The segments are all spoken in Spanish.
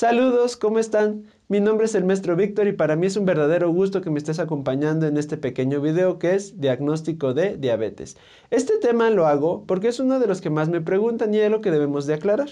Saludos, ¿cómo están? Mi nombre es el maestro Víctor y para mí es un verdadero gusto que me estés acompañando en este pequeño video que es diagnóstico de diabetes. Este tema lo hago porque es uno de los que más me preguntan y es lo que debemos de aclarar.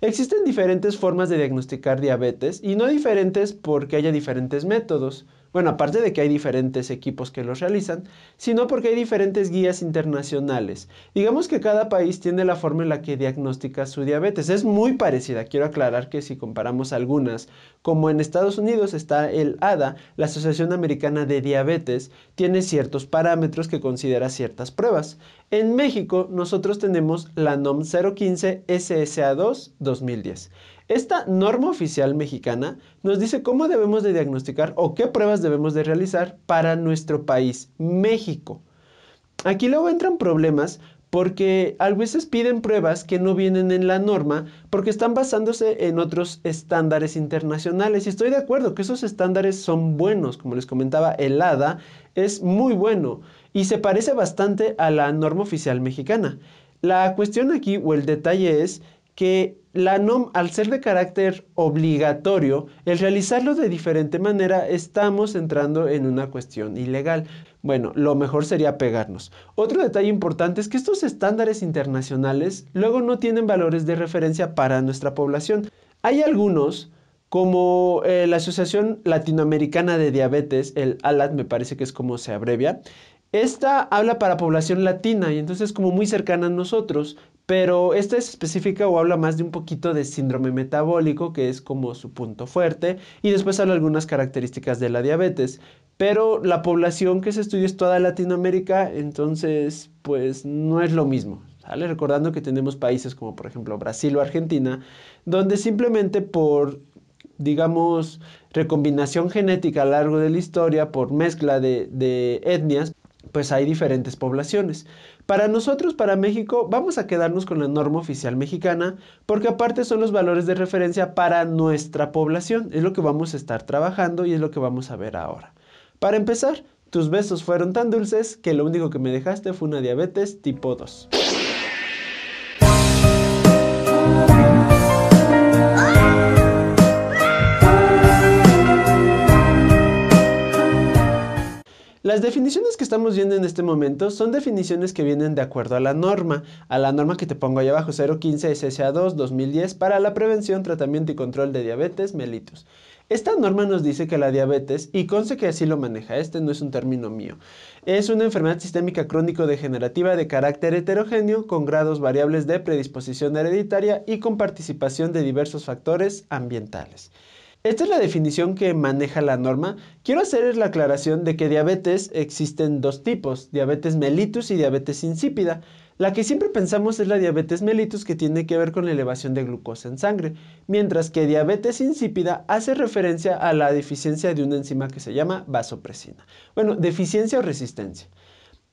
Existen diferentes formas de diagnosticar diabetes y no diferentes porque haya diferentes métodos. Bueno, aparte de que hay diferentes equipos que los realizan, sino porque hay diferentes guías internacionales. Digamos que cada país tiene la forma en la que diagnostica su diabetes. Es muy parecida. Quiero aclarar que si comparamos algunas, como en Estados Unidos está el ADA, la Asociación Americana de Diabetes, tiene ciertos parámetros que considera ciertas pruebas. En México, nosotros tenemos la NOM 015 SSA2 2010. Esta norma oficial mexicana nos dice cómo debemos de diagnosticar o qué pruebas debemos de realizar para nuestro país, México. Aquí luego entran problemas porque a veces piden pruebas que no vienen en la norma porque están basándose en otros estándares internacionales. Y estoy de acuerdo que esos estándares son buenos, como les comentaba, el ADA es muy bueno y se parece bastante a la norma oficial mexicana. La cuestión aquí o el detalle es que la NOM, al ser de carácter obligatorio, el realizarlo de diferente manera, estamos entrando en una cuestión ilegal. Bueno, lo mejor sería pegarnos. Otro detalle importante es que estos estándares internacionales luego no tienen valores de referencia para nuestra población. Hay algunos, como eh, la Asociación Latinoamericana de Diabetes, el ALAT me parece que es como se abrevia, esta habla para población latina y entonces como muy cercana a nosotros, pero esta es específica o habla más de un poquito de síndrome metabólico, que es como su punto fuerte, y después habla algunas características de la diabetes. Pero la población que se estudia es toda Latinoamérica, entonces pues no es lo mismo. ¿sale? Recordando que tenemos países como por ejemplo Brasil o Argentina, donde simplemente por digamos, recombinación genética a lo largo de la historia, por mezcla de etnias, pues hay diferentes poblaciones. Para nosotros, para México, vamos a quedarnos con la norma oficial mexicana porque aparte son los valores de referencia para nuestra población. Es lo que vamos a estar trabajando y es lo que vamos a ver ahora. Para empezar, tus besos fueron tan dulces que lo único que me dejaste fue una diabetes tipo 2. Las definiciones que estamos viendo en este momento son definiciones que vienen de acuerdo a la norma, a la norma que te pongo ahí abajo, 015 SSA2 2010 para la prevención, tratamiento y control de diabetes mellitus. Esta norma nos dice que la diabetes, y conste que así lo maneja, este no es un término mío, es una enfermedad sistémica crónico-degenerativa de carácter heterogéneo con grados variables de predisposición hereditaria y con participación de diversos factores ambientales. Esta es la definición que maneja la norma. Quiero hacer la aclaración de que diabetes existen dos tipos, diabetes mellitus y diabetes insípida. La que siempre pensamos es la diabetes mellitus que tiene que ver con la elevación de glucosa en sangre, mientras que diabetes insípida hace referencia a la deficiencia de una enzima que se llama vasopresina. Bueno, deficiencia o resistencia.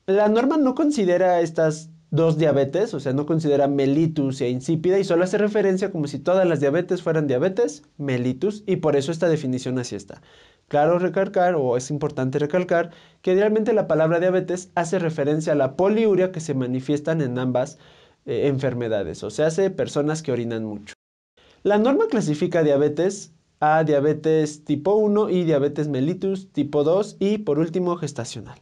La norma no considera estas dos diabetes, o sea, no considera mellitus e insípida y solo hace referencia como si todas las diabetes fueran diabetes mellitus y por eso esta definición así está. Claro recalcar, o es importante recalcar, que realmente la palabra diabetes hace referencia a la poliuria que se manifiestan en ambas eh, enfermedades, o sea, hace personas que orinan mucho. La norma clasifica diabetes a diabetes tipo 1 y diabetes mellitus tipo 2 y por último gestacional.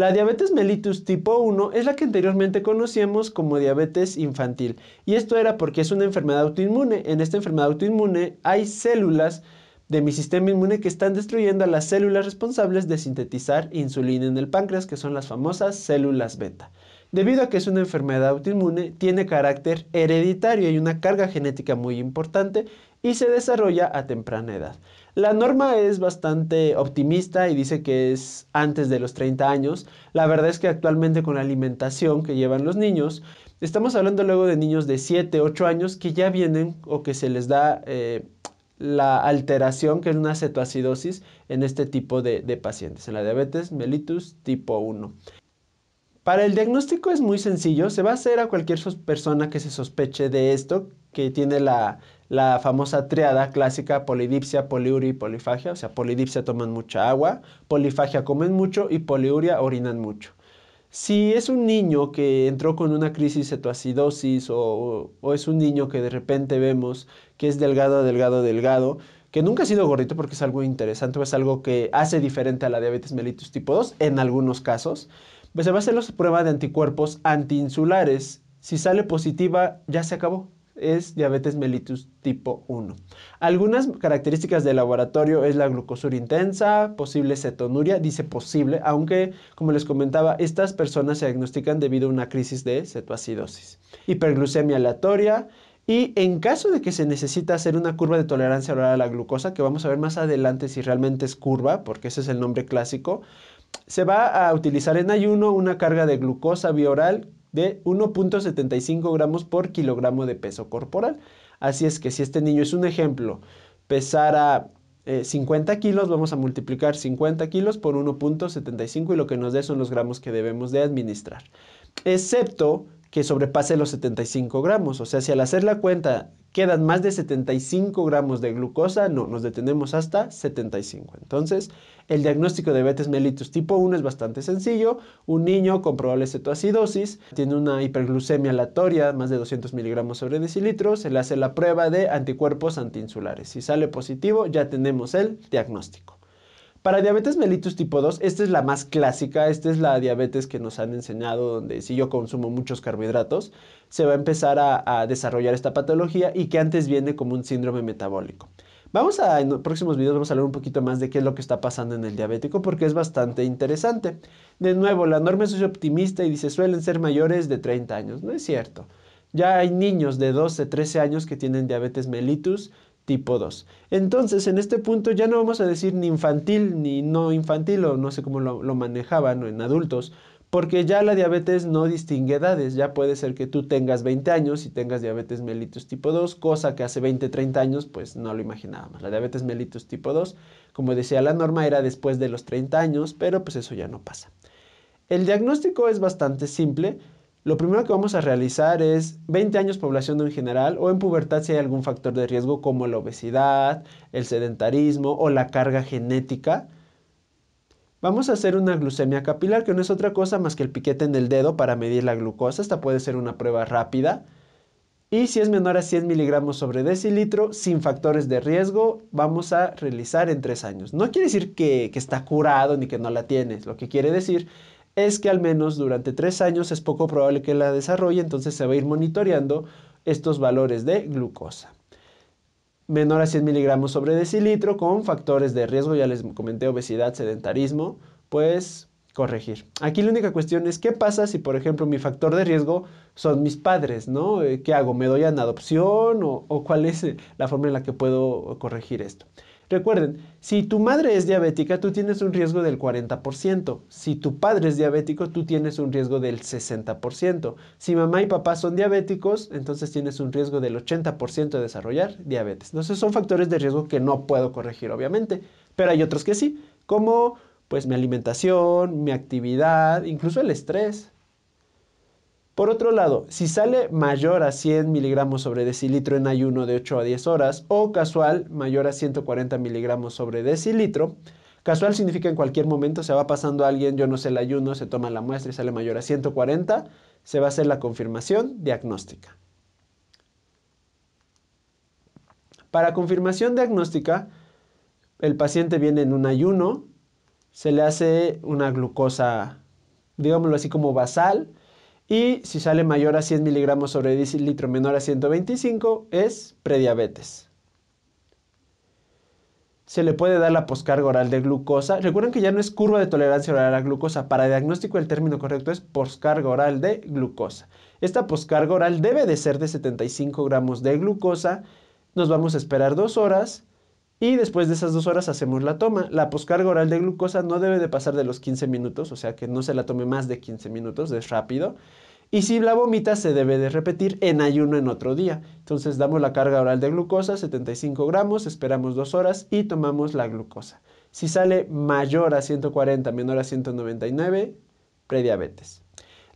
La diabetes mellitus tipo 1 es la que anteriormente conocíamos como diabetes infantil y esto era porque es una enfermedad autoinmune. En esta enfermedad autoinmune hay células de mi sistema inmune que están destruyendo a las células responsables de sintetizar insulina en el páncreas, que son las famosas células beta. Debido a que es una enfermedad autoinmune, tiene carácter hereditario y una carga genética muy importante y se desarrolla a temprana edad. La norma es bastante optimista y dice que es antes de los 30 años. La verdad es que actualmente con la alimentación que llevan los niños, estamos hablando luego de niños de 7, 8 años que ya vienen o que se les da eh, la alteración que es una cetoacidosis en este tipo de, de pacientes, en la diabetes mellitus tipo 1. Para el diagnóstico es muy sencillo, se va a hacer a cualquier persona que se sospeche de esto, que tiene la la famosa triada clásica polidipsia, poliuria y polifagia. O sea, polidipsia toman mucha agua, polifagia comen mucho y poliuria orinan mucho. Si es un niño que entró con una crisis cetoacidosis o, o es un niño que de repente vemos que es delgado, delgado, delgado, que nunca ha sido gordito porque es algo interesante o es algo que hace diferente a la diabetes mellitus tipo 2 en algunos casos, pues se va a hacer la prueba de anticuerpos antiinsulares. Si sale positiva, ya se acabó es diabetes mellitus tipo 1. Algunas características del laboratorio es la glucosura intensa, posible cetonuria, dice posible, aunque como les comentaba, estas personas se diagnostican debido a una crisis de cetoacidosis, hiperglucemia aleatoria y en caso de que se necesita hacer una curva de tolerancia oral a la glucosa, que vamos a ver más adelante si realmente es curva, porque ese es el nombre clásico, se va a utilizar en ayuno una carga de glucosa bioral de 1.75 gramos por kilogramo de peso corporal. Así es que si este niño es un ejemplo, pesara 50 eh, kilos, vamos a multiplicar 50 kilos por 1.75 y lo que nos dé son los gramos que debemos de administrar. Excepto que sobrepase los 75 gramos. O sea, si al hacer la cuenta quedan más de 75 gramos de glucosa, no, nos detenemos hasta 75. Entonces, el diagnóstico de diabetes mellitus tipo 1 es bastante sencillo. Un niño con probable cetoacidosis tiene una hiperglucemia aleatoria, más de 200 miligramos sobre decilitro, se le hace la prueba de anticuerpos antiinsulares. Si sale positivo, ya tenemos el diagnóstico. Para diabetes mellitus tipo 2, esta es la más clásica, esta es la diabetes que nos han enseñado, donde si yo consumo muchos carbohidratos, se va a empezar a, desarrollar esta patología y que antes viene como un síndrome metabólico. Vamos a, en los próximos videos vamos a hablar un poquito más de qué es lo que está pasando en el diabético porque es bastante interesante. De nuevo, la norma es optimista y dice suelen ser mayores de 30 años. No es cierto. Ya hay niños de 12, 13 años que tienen diabetes mellitus, tipo 2. Entonces, en este punto ya no vamos a decir ni infantil ni no infantil o no sé cómo lo, manejaban en adultos, porque ya la diabetes no distingue edades, ya puede ser que tú tengas 20 años y tengas diabetes mellitus tipo 2, cosa que hace 20, 30 años pues no lo imaginábamos. La diabetes mellitus tipo 2, como decía la norma, era después de los 30 años, pero pues eso ya no pasa. El diagnóstico es bastante simple, lo primero que vamos a realizar es 20 años población en general o en pubertad si hay algún factor de riesgo como la obesidad, el sedentarismo o la carga genética. Vamos a hacer una glucemia capilar que no es otra cosa más que el piquete en el dedo para medir la glucosa. Esta puede ser una prueba rápida. Y si es menor a 100 miligramos sobre decilitro, sin factores de riesgo, vamos a realizar en 3 años. No quiere decir que, que está curado ni que no la tienes. Lo que quiere decir es que al menos durante tres años es poco probable que la desarrolle, entonces se va a ir monitoreando estos valores de glucosa. Menor a 100 miligramos sobre decilitro con factores de riesgo, ya les comenté obesidad, sedentarismo, pues corregir. Aquí la única cuestión es qué pasa si, por ejemplo, mi factor de riesgo son mis padres, ¿no? Eh, ¿Qué hago? ¿Me doy en adopción o cuál es eh, la forma en la que puedo corregir esto? Recuerden, si tu madre es diabética, tú tienes un riesgo del 40%. Si tu padre es diabético, tú tienes un riesgo del 60%. Si mamá y papá son diabéticos, entonces tienes un riesgo del 80% de desarrollar diabetes. Entonces son factores de riesgo que no puedo corregir, obviamente. Pero hay otros que sí, como pues mi alimentación, mi actividad, incluso el estrés. Por otro lado, si sale mayor a 100 miligramos sobre decilitro en ayuno de 8 a 10 horas o casual mayor a 140 miligramos sobre decilitro, Casual significa en cualquier momento se va pasando a alguien, yo no sé el ayuno, se toma la muestra y sale mayor a 140, se va a hacer la confirmación diagnóstica. Para confirmación diagnóstica, el paciente viene en un ayuno, se le hace una glucosa, digámoslo así como basal, y si sale mayor a 100 miligramos sobre litros, menor a 125 es prediabetes. Se le puede dar la poscarga oral de glucosa. Recuerden que ya no es curva de tolerancia oral a la glucosa. Para diagnóstico el término correcto es poscarga oral de glucosa. Esta poscarga oral debe de ser de 75 gramos de glucosa. Nos vamos a esperar dos horas y después de esas dos horas hacemos la toma. La poscarga oral de glucosa no debe de pasar de los 15 minutos, o sea que no se la tome más de 15 minutos, es rápido. Y si la vomita, se debe de repetir en ayuno en otro día. Entonces damos la carga oral de glucosa, 75 gramos, esperamos dos horas y tomamos la glucosa. Si sale mayor a 140, menor a 199, prediabetes.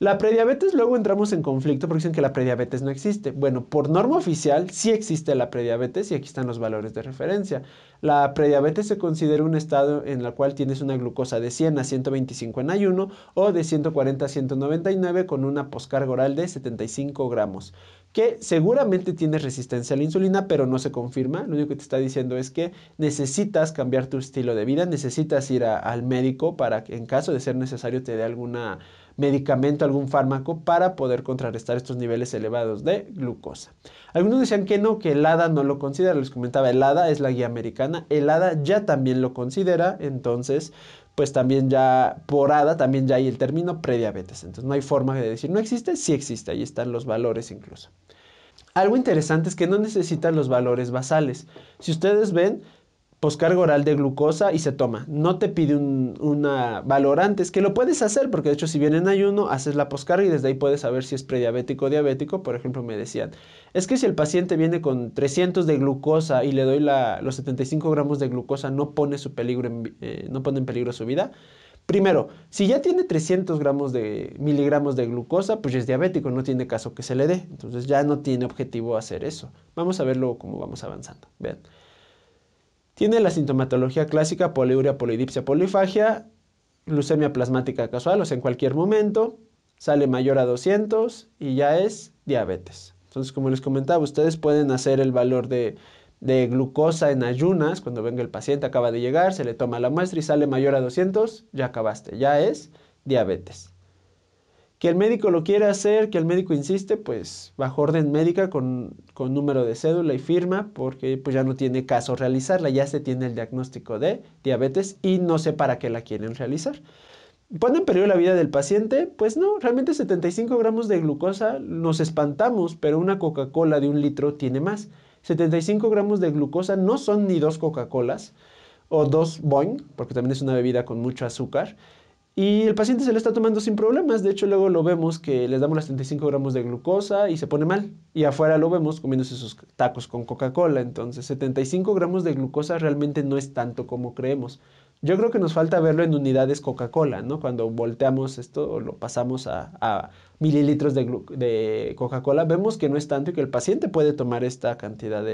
La prediabetes luego entramos en conflicto porque dicen que la prediabetes no existe. Bueno, por norma oficial sí existe la prediabetes y aquí están los valores de referencia. La prediabetes se considera un estado en el cual tienes una glucosa de 100 a 125 en ayuno o de 140 a 199 con una poscarga oral de 75 gramos que seguramente tienes resistencia a la insulina, pero no se confirma. Lo único que te está diciendo es que necesitas cambiar tu estilo de vida, necesitas ir al médico para que en caso de ser necesario te dé alguna medicamento, algún fármaco para poder contrarrestar estos niveles elevados de glucosa. Algunos decían que no, que el ADA no lo considera, les comentaba, el ADA es la guía americana, el ADA ya también lo considera, entonces pues también ya por ADA también ya hay el término prediabetes, entonces no hay forma de decir no existe, sí existe, ahí están los valores incluso. Algo interesante es que no necesitan los valores basales. Si ustedes ven, poscarga oral de glucosa y se toma. No te pide un, valor antes, que lo puedes hacer, porque de hecho si viene en ayuno, haces la poscarga y desde ahí puedes saber si es prediabético o diabético. Por ejemplo, me decían, es que si el paciente viene con 300 de glucosa y le doy los 75 gramos de glucosa, eh, no pone, en, peligro su vida. Primero, si ya tiene 300 gramos de miligramos de glucosa, pues es diabético, no tiene caso que se le dé. Entonces ya no tiene objetivo hacer eso. Vamos a verlo cómo vamos avanzando. Vean. Tiene la sintomatología clásica, poliuria, polidipsia, polifagia, leucemia plasmática casual, o sea, en cualquier momento, sale mayor a 200 y ya es diabetes. Entonces, como les comentaba, ustedes pueden hacer el valor de, de glucosa en ayunas, cuando venga el paciente, acaba de llegar, se le toma la muestra y sale mayor a 200, ya acabaste, ya es diabetes. Que el médico lo quiera hacer, que el médico insiste, pues bajo orden médica con, número de cédula y firma, porque pues ya no tiene caso realizarla, ya se tiene el diagnóstico de diabetes y no sé para qué la quieren realizar. ¿Pone en peligro la vida del paciente? Pues no, realmente 75 gramos de glucosa nos espantamos, pero una Coca-Cola de un litro tiene más. 75 gramos de glucosa no son ni dos Coca-Colas o dos Boing, porque también es una bebida con mucho azúcar. Y el paciente se lo está tomando sin problemas. De hecho, luego lo vemos que les damos las 35 gramos de glucosa y se pone mal. Y afuera lo vemos comiéndose sus tacos con Coca-Cola. Entonces, 75 gramos de glucosa realmente no es tanto como creemos. Yo creo que nos falta verlo en unidades Coca-Cola, ¿no? Cuando volteamos esto lo pasamos a, mililitros de, Coca-Cola, vemos que no es tanto y que el paciente puede tomar esta cantidad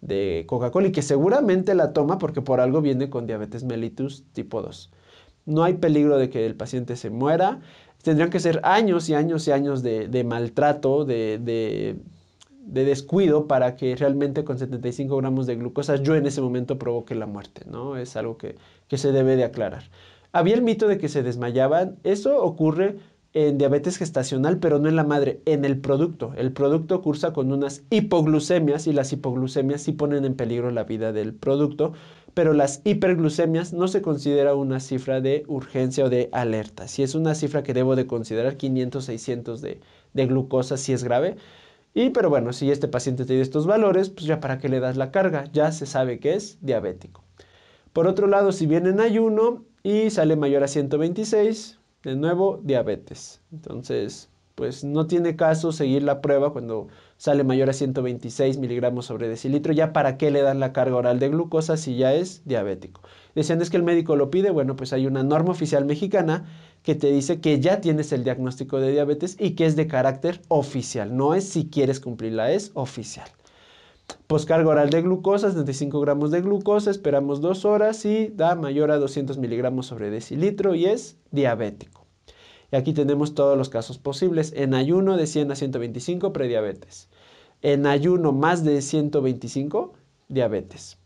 de Coca-Cola y que seguramente la toma porque por algo viene con diabetes mellitus tipo 2. No hay peligro de que el paciente se muera. Tendrían que ser años y años y años de, maltrato, de, descuido para que realmente con 75 gramos de glucosa yo en ese momento provoque la muerte, ¿no? Es algo que, que se debe de aclarar. Había el mito de que se desmayaban. Eso ocurre en diabetes gestacional, pero no en la madre, en el producto. El producto cursa con unas hipoglucemias y las hipoglucemias sí ponen en peligro la vida del producto pero las hiperglucemias no se considera una cifra de urgencia o de alerta. Si es una cifra que debo de considerar 500, 600 de, glucosa si es grave. Y pero bueno, si este paciente tiene estos valores, pues ya para qué le das la carga, ya se sabe que es diabético. Por otro lado, si vienen en ayuno y sale mayor a 126, de nuevo diabetes. Entonces, pues no tiene caso seguir la prueba cuando sale mayor a 126 miligramos sobre decilitro, ya para qué le dan la carga oral de glucosa si ya es diabético. Decían es que el médico lo pide, bueno, pues hay una norma oficial mexicana que te dice que ya tienes el diagnóstico de diabetes y que es de carácter oficial, no es si quieres cumplirla, es oficial. carga oral de glucosa, 75 gramos de glucosa, esperamos dos horas y da mayor a 200 miligramos sobre decilitro y es diabético. Y aquí tenemos todos los casos posibles. En ayuno de 100 a 125, prediabetes. En ayuno más de 125, diabetes.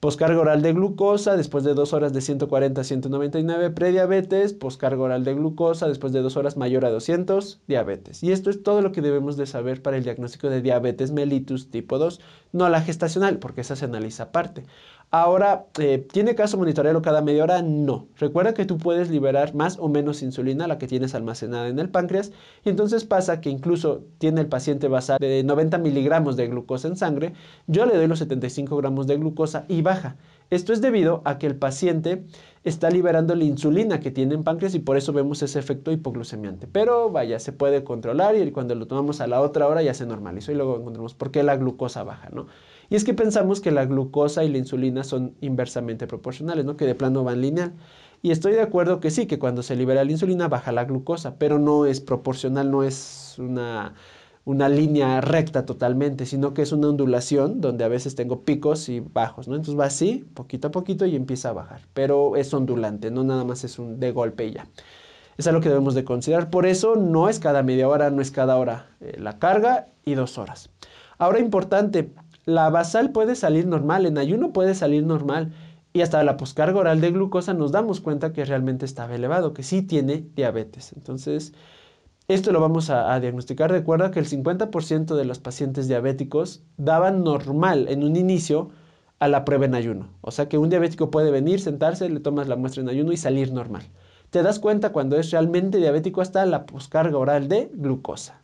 Poscarga oral de glucosa después de 2 horas de 140 a 199, prediabetes, poscarga oral de glucosa después de 2 horas mayor a 200, diabetes. Y esto es todo lo que debemos de saber para el diagnóstico de diabetes mellitus tipo 2, no la gestacional, porque esa se analiza aparte. Ahora, eh, ¿tiene caso monitorearlo cada media hora? No. Recuerda que tú puedes liberar más o menos insulina, la que tienes almacenada en el páncreas, y entonces pasa que incluso tiene el paciente basal de 90 miligramos de glucosa en sangre, yo le doy los 75 gramos de glucosa y baja. Esto es debido a que el paciente está liberando la insulina que tiene en páncreas y por eso vemos ese efecto hipoglucemiante. Pero vaya, se puede controlar y cuando lo tomamos a la otra hora ya se normalizó y luego encontramos por qué la glucosa baja, ¿no? Y es que pensamos que la glucosa y la insulina son inversamente proporcionales, ¿no? que de plano van lineal. Y estoy de acuerdo que sí, que cuando se libera la insulina baja la glucosa, pero no es proporcional, no es una, línea recta totalmente, sino que es una ondulación donde a veces tengo picos y bajos, ¿no? Entonces va así, poquito a poquito y empieza a bajar, pero es ondulante, no nada más es un de golpe y ya. Es algo que debemos de considerar, por eso no es cada media hora, no es cada hora eh, la carga y dos horas. Ahora importante, la basal puede salir normal, en ayuno puede salir normal. Y hasta la poscarga oral de glucosa nos damos cuenta que realmente estaba elevado, que sí tiene diabetes. Entonces, esto lo vamos a, diagnosticar. Recuerda que el 50% de los pacientes diabéticos daban normal en un inicio a la prueba en ayuno. O sea que un diabético puede venir, sentarse, le tomas la muestra en ayuno y salir normal. Te das cuenta cuando es realmente diabético hasta la poscarga oral de glucosa.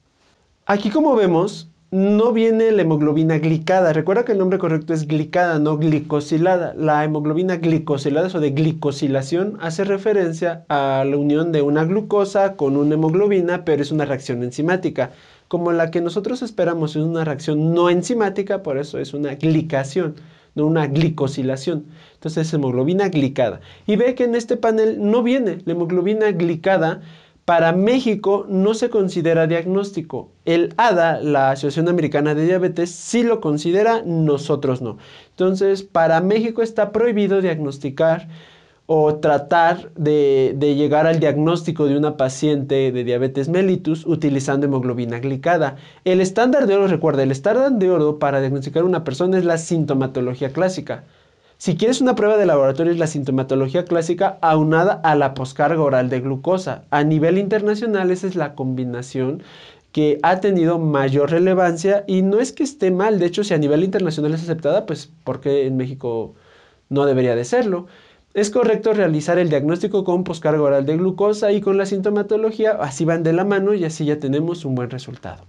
Aquí como vemos, no viene la hemoglobina glicada. Recuerda que el nombre correcto es glicada, no glicosilada. La hemoglobina glicosilada eso de glicosilación hace referencia a la unión de una glucosa con una hemoglobina, pero es una reacción enzimática. Como la que nosotros esperamos es una reacción no enzimática, por eso es una glicación no una glicosilación. Entonces, es hemoglobina glicada. Y ve que en este panel no viene la hemoglobina glicada, para México no se considera diagnóstico. El ADA, la Asociación Americana de Diabetes, sí lo considera, nosotros no. Entonces, para México está prohibido diagnosticar o tratar de, llegar al diagnóstico de una paciente de diabetes mellitus utilizando hemoglobina glicada. El estándar de oro, recuerda, el estándar de oro para diagnosticar a una persona es la sintomatología clásica. Si quieres una prueba de laboratorio es la sintomatología clásica aunada a la poscarga oral de glucosa. A nivel internacional esa es la combinación que ha tenido mayor relevancia y no es que esté mal, de hecho si a nivel internacional es aceptada, pues porque en México no debería de serlo. Es correcto realizar el diagnóstico con poscarga oral de glucosa y con la sintomatología, así van de la mano y así ya tenemos un buen resultado.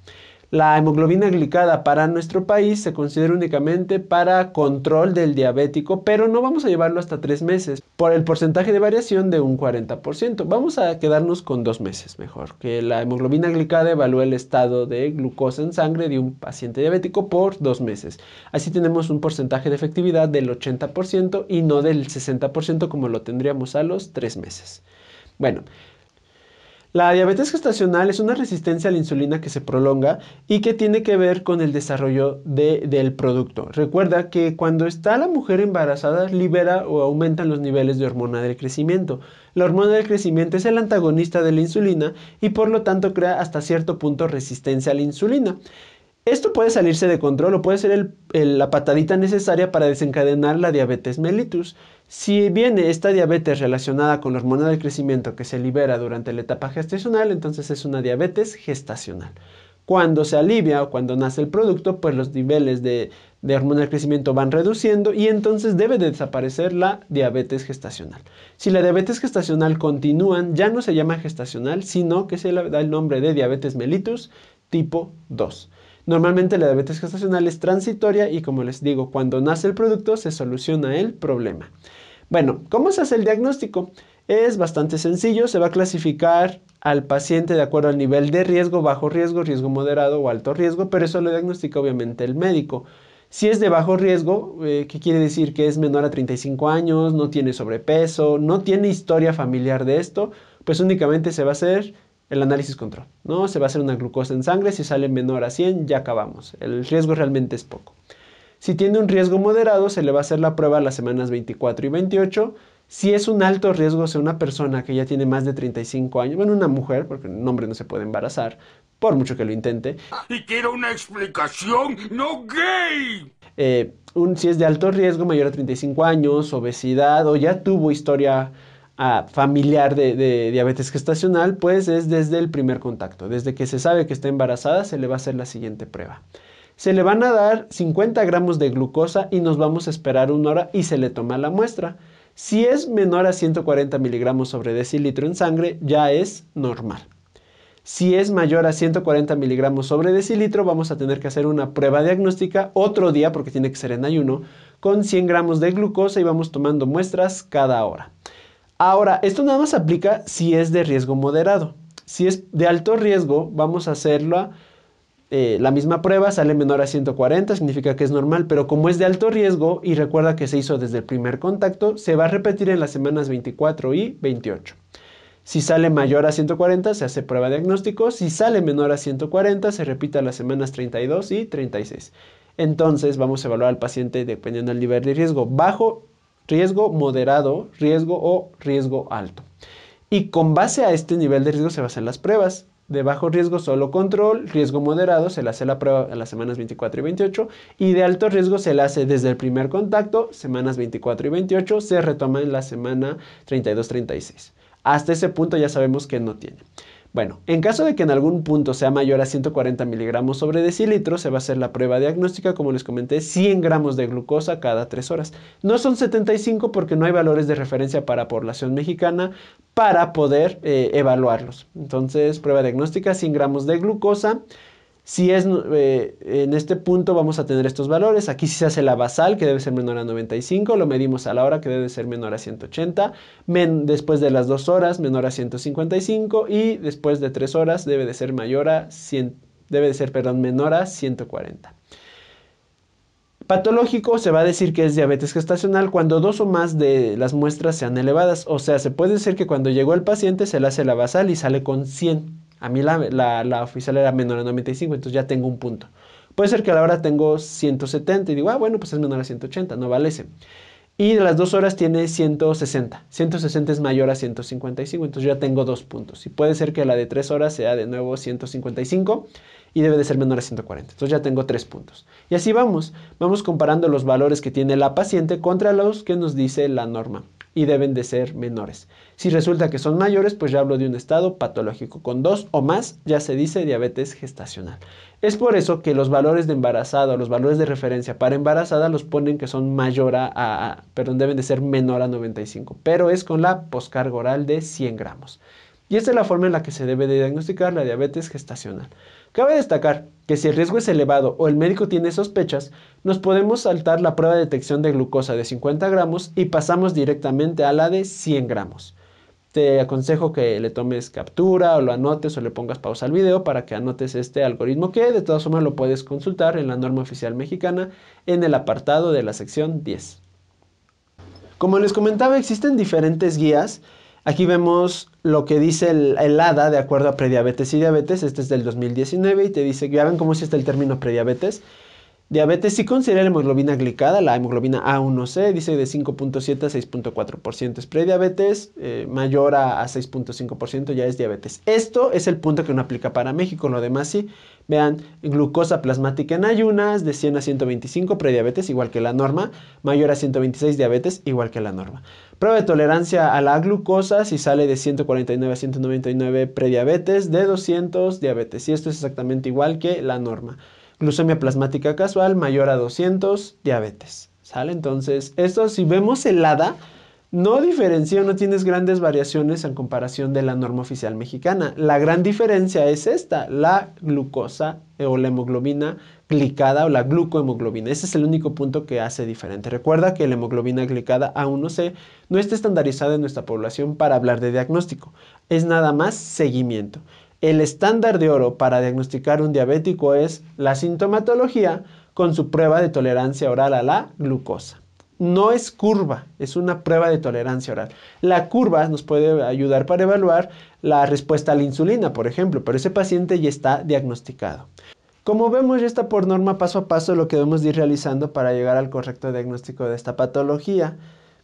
La hemoglobina glicada para nuestro país se considera únicamente para control del diabético, pero no vamos a llevarlo hasta tres meses por el porcentaje de variación de un 40%. Vamos a quedarnos con dos meses mejor, que la hemoglobina glicada evalúe el estado de glucosa en sangre de un paciente diabético por dos meses. Así tenemos un porcentaje de efectividad del 80% y no del 60% como lo tendríamos a los tres meses. Bueno, la diabetes gestacional es una resistencia a la insulina que se prolonga y que tiene que ver con el desarrollo del producto. Recuerda que cuando está la mujer embarazada libera o aumentan los niveles de hormona del crecimiento. La hormona del crecimiento es el antagonista de la insulina y por lo tanto crea hasta cierto punto resistencia a la insulina. Esto puede salirse de control o puede ser la patadita necesaria para desencadenar la diabetes mellitus. Si viene esta diabetes relacionada con la hormona del crecimiento que se libera durante la etapa gestacional, entonces es una diabetes gestacional. Cuando se alivia o cuando nace el producto, pues los niveles de, hormona del crecimiento van reduciendo y entonces debe de desaparecer la diabetes gestacional. Si la diabetes gestacional continúa, ya no se llama gestacional, sino que se le da el nombre de diabetes mellitus tipo 2. Normalmente la diabetes gestacional es transitoria y como les digo, cuando nace el producto se soluciona el problema. Bueno, ¿cómo se hace el diagnóstico? Es bastante sencillo, se va a clasificar al paciente de acuerdo al nivel de riesgo, bajo riesgo, riesgo moderado o alto riesgo, pero eso lo diagnostica obviamente el médico. Si es de bajo riesgo, eh, qué que quiere decir que es menor a 35 años, no tiene sobrepeso, no tiene historia familiar de esto, pues únicamente se va a hacer el análisis control, ¿no? Se va a hacer una glucosa en sangre, si sale menor a 100 ya acabamos, el riesgo realmente es poco. Si tiene un riesgo moderado, se le va a hacer la prueba a las semanas 24 y 28. Si es un alto riesgo, o sea, una persona que ya tiene más de 35 años, bueno, una mujer, porque un hombre no se puede embarazar, por mucho que lo intente. Y quiero una explicación, no gay. Eh, si es de alto riesgo, mayor a 35 años, obesidad o ya tuvo historia a familiar de, de, diabetes gestacional, pues es desde el primer contacto. Desde que se sabe que está embarazada, se le va a hacer la siguiente prueba. Se le van a dar 50 gramos de glucosa y nos vamos a esperar una hora y se le toma la muestra. Si es menor a 140 miligramos sobre decilitro en sangre, ya es normal. Si es mayor a 140 miligramos sobre decilitro, vamos a tener que hacer una prueba diagnóstica otro día, porque tiene que ser en ayuno, con 100 gramos de glucosa y vamos tomando muestras cada hora. Ahora, esto nada más aplica si es de riesgo moderado. Si es de alto riesgo, vamos a hacerlo eh, la misma prueba, sale menor a 140, significa que es normal, pero como es de alto riesgo y recuerda que se hizo desde el primer contacto, se va a repetir en las semanas 24 y 28. Si sale mayor a 140, se hace prueba de diagnóstico. Si sale menor a 140, se repita a las semanas 32 y 36. Entonces, vamos a evaluar al paciente dependiendo del nivel de riesgo, bajo riesgo moderado, riesgo o riesgo alto. Y con base a este nivel de riesgo se basan las pruebas. De bajo riesgo solo control, riesgo moderado se le hace la prueba en las semanas 24 y 28 y de alto riesgo se le hace desde el primer contacto, semanas 24 y 28, se retoma en la semana 32-36. Hasta ese punto ya sabemos que no tiene. Bueno, en caso de que en algún punto sea mayor a 140 miligramos sobre decilitro, se va a hacer la prueba diagnóstica, como les comenté, 100 gramos de glucosa cada 3 horas. No son 75 porque no hay valores de referencia para población mexicana para poder eh, evaluarlos. Entonces, prueba diagnóstica, 100 gramos de glucosa si es eh, en este punto vamos a tener estos valores, aquí si se hace la basal que debe ser menor a 95, lo medimos a la hora que debe ser menor a 180, después de las dos horas menor a 155 y después de tres horas debe de ser mayor a 100, debe de ser, perdón, menor a 140. Patológico se va a decir que es diabetes gestacional cuando dos o más de las muestras sean elevadas, o sea, se puede decir que cuando llegó el paciente se le hace la basal y sale con 100. A mí la, oficial era menor a 95, entonces ya tengo un punto. Puede ser que a la hora tengo 170 y digo, ah, bueno, pues es menor a 180, no vale ese. Y de las dos horas tiene 160. 160 es mayor a 155, entonces ya tengo dos puntos. Y puede ser que la de tres horas sea de nuevo 155 y debe de ser menor a 140. Entonces ya tengo tres puntos. Y así vamos. Vamos comparando los valores que tiene la paciente contra los que nos dice la norma. Y deben de ser menores. Si resulta que son mayores, pues ya hablo de un estado patológico. Con dos o más ya se dice diabetes gestacional. Es por eso que los valores de embarazada los valores de referencia para embarazada los ponen que son mayor a, perdón, deben de ser menor a 95, pero es con la poscarga oral de 100 gramos. Y esta es la forma en la que se debe de diagnosticar la diabetes gestacional. Cabe destacar que si el riesgo es elevado o el médico tiene sospechas, nos podemos saltar la prueba de detección de glucosa de 50 gramos y pasamos directamente a la de 100 gramos te aconsejo que le tomes captura o lo anotes o le pongas pausa al video para que anotes este algoritmo que de todas formas lo puedes consultar en la norma oficial mexicana en el apartado de la sección 10. Como les comentaba, existen diferentes guías. Aquí vemos lo que dice el, hada de acuerdo a prediabetes y diabetes. Este es del 2019 y te dice, ya ven cómo si está el término prediabetes Diabetes, si considera la hemoglobina glicada, la hemoglobina A1C, dice de 5.7 a 6.4% es prediabetes, eh, mayor a, 6.5% ya es diabetes. Esto es el punto que uno aplica para México, lo demás sí. Vean, glucosa plasmática en ayunas de 100 a 125, prediabetes igual que la norma, mayor a 126 diabetes igual que la norma. Prueba de tolerancia a la glucosa, si sale de 149 a 199 prediabetes, de 200 diabetes, y esto es exactamente igual que la norma glucemia plasmática casual mayor a 200, diabetes. ¿Sale? Entonces, esto si vemos helada, no diferencia, no tienes grandes variaciones en comparación de la norma oficial mexicana. La gran diferencia es esta, la glucosa o la hemoglobina glicada o la glucohemoglobina. Ese es el único punto que hace diferente. Recuerda que la hemoglobina glicada A1C no está estandarizada en nuestra población para hablar de diagnóstico. Es nada más seguimiento. El estándar de oro para diagnosticar un diabético es la sintomatología con su prueba de tolerancia oral a la glucosa. No es curva, es una prueba de tolerancia oral. La curva nos puede ayudar para evaluar la respuesta a la insulina, por ejemplo, pero ese paciente ya está diagnosticado. Como vemos, ya está por norma paso a paso lo que debemos ir realizando para llegar al correcto diagnóstico de esta patología.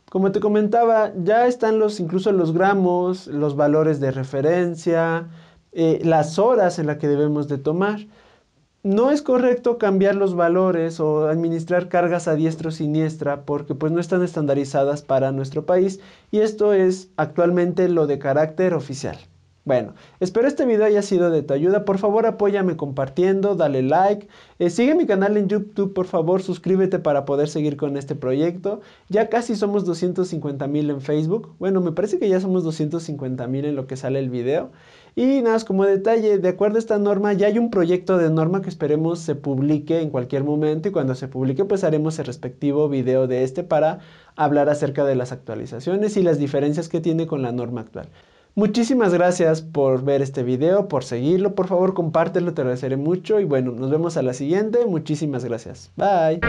Como te comentaba, ya están los incluso los gramos, los valores de referencia, eh, las horas en las que debemos de tomar. No es correcto cambiar los valores o administrar cargas a diestro o siniestra porque pues no están estandarizadas para nuestro país y esto es actualmente lo de carácter oficial. Bueno, espero este video haya sido de tu ayuda. Por favor, apóyame compartiendo, dale like. Eh, sigue mi canal en YouTube, por favor, suscríbete para poder seguir con este proyecto. Ya casi somos 250 mil en Facebook. Bueno, me parece que ya somos 250 mil en lo que sale el video. Y nada más como detalle, de acuerdo a esta norma, ya hay un proyecto de norma que esperemos se publique en cualquier momento y cuando se publique pues haremos el respectivo video de este para hablar acerca de las actualizaciones y las diferencias que tiene con la norma actual. Muchísimas gracias por ver este video, por seguirlo, por favor compártelo, te agradeceré mucho y bueno, nos vemos a la siguiente, muchísimas gracias, bye.